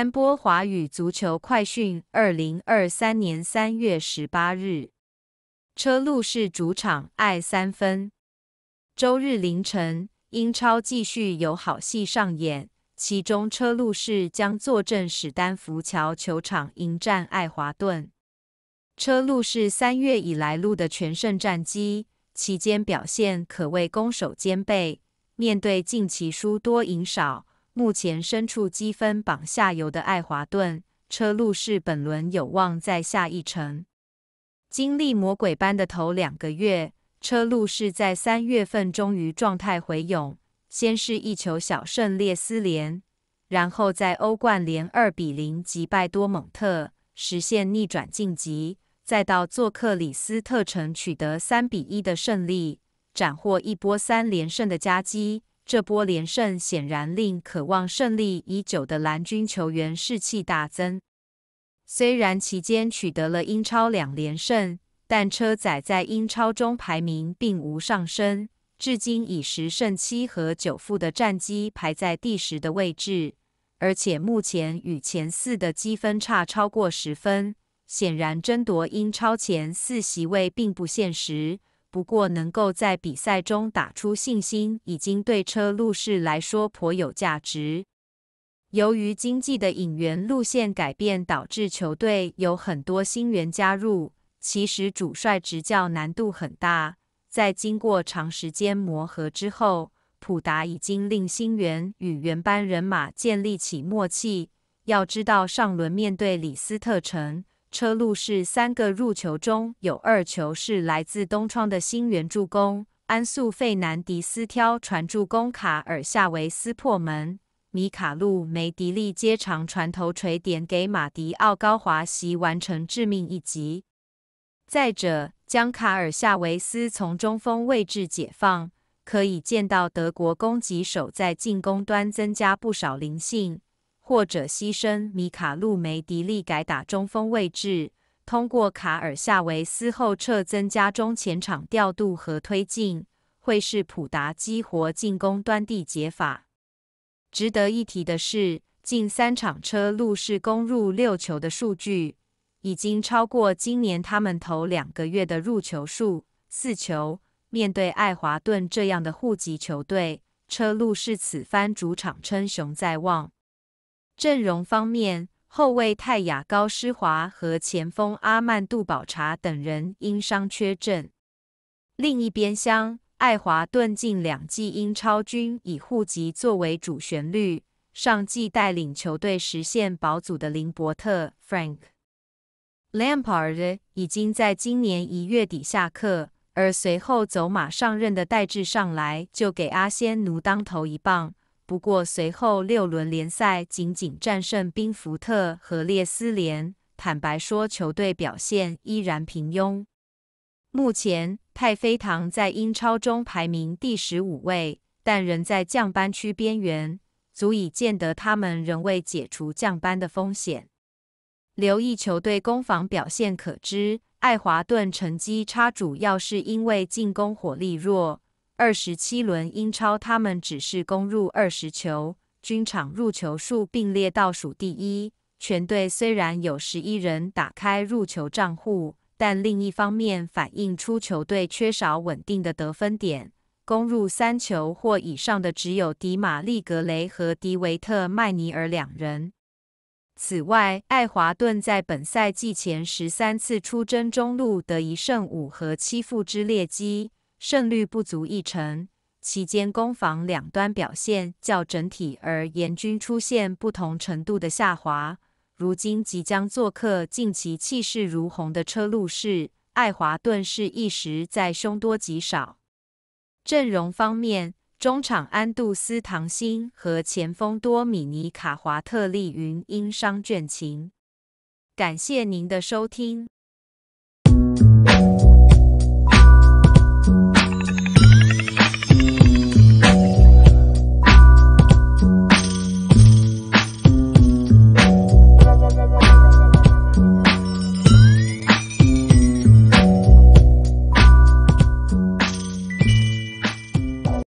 三波华语足球快讯，二零二三年三月十八日，车路士主场爱三分。周日凌晨，英超继续有好戏上演，其中车路士将坐镇史丹福桥球场迎战爱华顿。车路士三月以来录的全胜战绩，期间表现可谓攻守兼备，面对近期输多赢少。目前身处积分榜下游的爱华顿，车路士本轮有望再下一城。经历魔鬼般的头两个月，车路士在三月份终于状态回勇，先是一球小胜列斯联，然后在欧冠连二比零击败多蒙特，实现逆转晋级，再到做客里斯特城取得三比一的胜利，斩获一波三连胜的佳绩。这波连胜显然令渴望胜利已久的蓝军球员士气大增。虽然期间取得了英超两连胜，但车载在英超中排名并无上升，至今以十胜七和九负的战绩排在第十的位置，而且目前与前四的积分差超过十分，显然争夺英超前四席位并不现实。不过，能够在比赛中打出信心，已经对车路士来说颇有价值。由于经济的引援路线改变，导致球队有很多新援加入，其实主帅执教难度很大。在经过长时间磨合之后，普达已经令新援与原班人马建立起默契。要知道，上轮面对李斯特城。车路士三个入球中有二球是来自东窗的新援助攻，安素费南迪斯挑传助攻卡尔夏维斯破门，米卡路梅迪利接长传头锤点给马迪奥高华席完成致命一击。再者，将卡尔夏维斯从中锋位置解放，可以见到德国攻击手在进攻端增加不少灵性。或者牺牲米卡路梅迪利改打中锋位置，通过卡尔夏维斯后撤增加中前场调度和推进，会是普达激活进攻端地解法。值得一提的是，近三场车路士攻入六球的数据，已经超过今年他们头两个月的入球数四球。面对爱华顿这样的户籍球队，车路士此番主场称雄在望。阵容方面，后卫泰雅、高诗华和前锋阿曼杜宝查等人因伤缺阵。另一边厢，爱华顿近两季英超均以护级作为主旋律，上季带领球队实现保组的林伯特 （Frank Lampard） 已经在今年一月底下课，而随后走马上任的代志上来就给阿仙奴当头一棒。不过，随后六轮联赛仅仅战胜宾福特和列斯联，坦白说，球队表现依然平庸。目前，派飞堂在英超中排名第十五位，但仍在降班区边缘，足以见得他们仍未解除降班的风险。留意球队攻防表现可知，爱华顿成绩差主要是因为进攻火力弱。二十七轮英超，他们只是攻入二十球，均场入球数并列倒数第一。全队虽然有十一人打开入球账户，但另一方面反映出球队缺少稳定的得分点。攻入三球或以上的只有迪马利格雷和迪维特麦尼尔两人。此外，爱华顿在本赛季前十三次出征中路得一胜五和七负之劣迹，胜率不足一成，期间攻防两端表现较整体而言均出现不同程度的下滑。如今即将做客，近期气势如虹的车路士、爱华顿是一时在凶多吉少。阵容方面，中场安杜斯、唐辛和前锋多米尼卡华特利云因伤倦勤。感谢您的收听。